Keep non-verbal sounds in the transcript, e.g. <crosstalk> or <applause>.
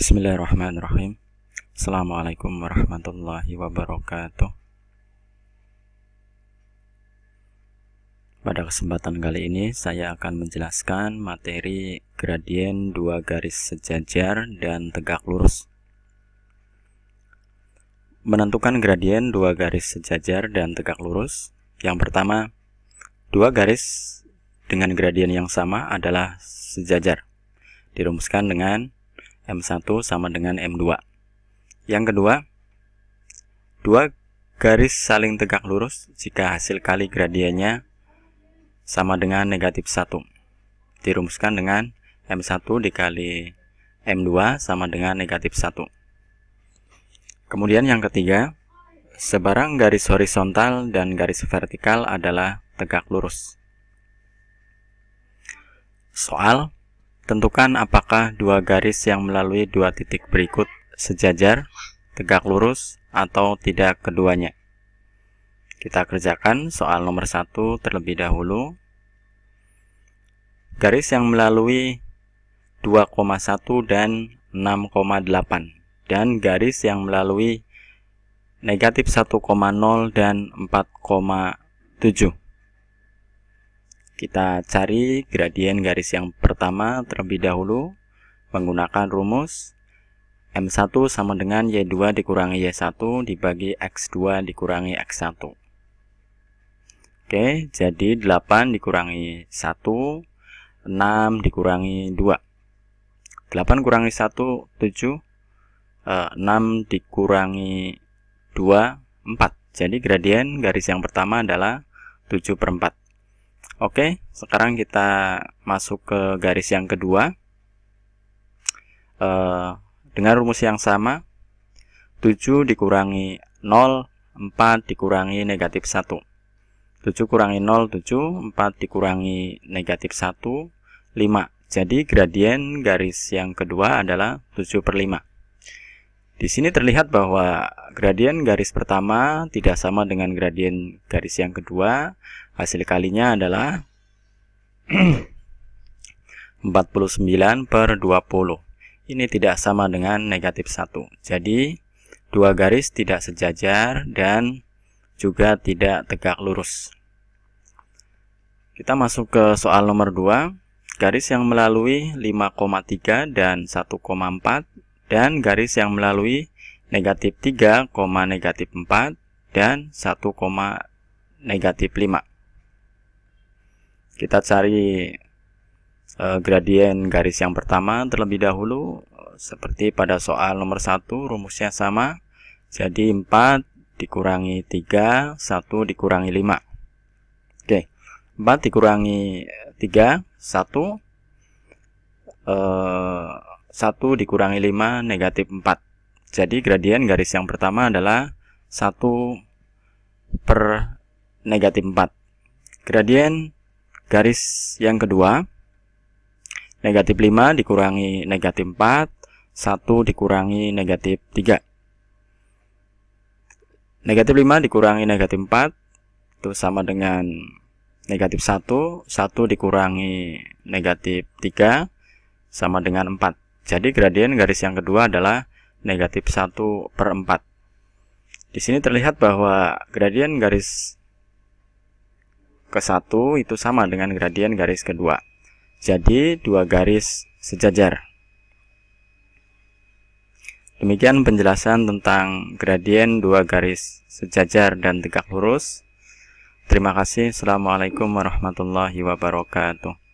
Bismillahirrahmanirrahim. Assalamualaikum warahmatullahi wabarakatuh. Pada kesempatan kali ini saya akan menjelaskan materi gradien dua garis sejajar dan tegak lurus. Menentukan gradien dua garis sejajar dan tegak lurus. Yang pertama, dua garis dengan gradien yang sama adalah sejajar. Dirumuskan dengan M1 sama dengan M2. Yang kedua, dua garis saling tegak lurus jika hasil kali gradiennya sama dengan negatif 1. Dirumuskan dengan M1 dikali M2 sama dengan negatif 1. Kemudian yang ketiga, sebarang garis horizontal dan garis vertikal adalah tegak lurus. Soal Tentukan apakah dua garis yang melalui dua titik berikut sejajar, tegak lurus, atau tidak keduanya. Kita kerjakan soal nomor satu terlebih dahulu. Garis yang melalui 2,1 dan 6,8 dan garis yang melalui negatif 1,0 dan 4,7. Kita cari gradien garis yang pertama terlebih dahulu menggunakan rumus M1 sama dengan Y2 dikurangi Y1 dibagi X2 dikurangi X1. Oke, jadi 8 dikurangi 1, 6 dikurangi 2. 8 kurangi 1, 7. 6 dikurangi 2, 4. Jadi gradien garis yang pertama adalah 7 per 4. Oke, sekarang kita masuk ke garis yang kedua. E, dengan rumus yang sama, 7 dikurangi 0, 4 dikurangi negatif 1. 7 kurangi 0, 7, 4 dikurangi negatif 1, 5. Jadi gradien garis yang kedua adalah 7 per 5. Di sini terlihat bahwa gradien garis pertama tidak sama dengan gradien garis yang kedua. Hasil kalinya adalah 49 <clears throat> per 20. Ini tidak sama dengan negatif 1. Jadi, dua garis tidak sejajar dan juga tidak tegak lurus. Kita masuk ke soal nomor 2. Garis yang melalui 5,3 dan 1,4 dan garis yang melalui negatif 3, negatif 4, dan 1, negatif 5. Kita cari e, gradien garis yang pertama terlebih dahulu, seperti pada soal nomor 1, rumusnya sama, jadi 4 dikurangi 3, 1 dikurangi 5. Oke, 4 dikurangi 3, 1, eh, 1 dikurangi 5 negatif 4. Jadi gradien garis yang pertama adalah 1 per negatif 4. Gradien garis yang kedua negatif 5 dikurangi negatif 4, 1 dikurangi negatif 3. Negatif 5 dikurangi negatif 4 itu sama dengan negatif 1, 1 dikurangi negatif 3 sama dengan 4. Jadi gradien garis yang kedua adalah negatif 1 per 4. Di sini terlihat bahwa gradien garis ke 1 itu sama dengan gradien garis kedua. Jadi dua garis sejajar. Demikian penjelasan tentang gradien dua garis sejajar dan tegak lurus. Terima kasih. Assalamualaikum warahmatullahi wabarakatuh.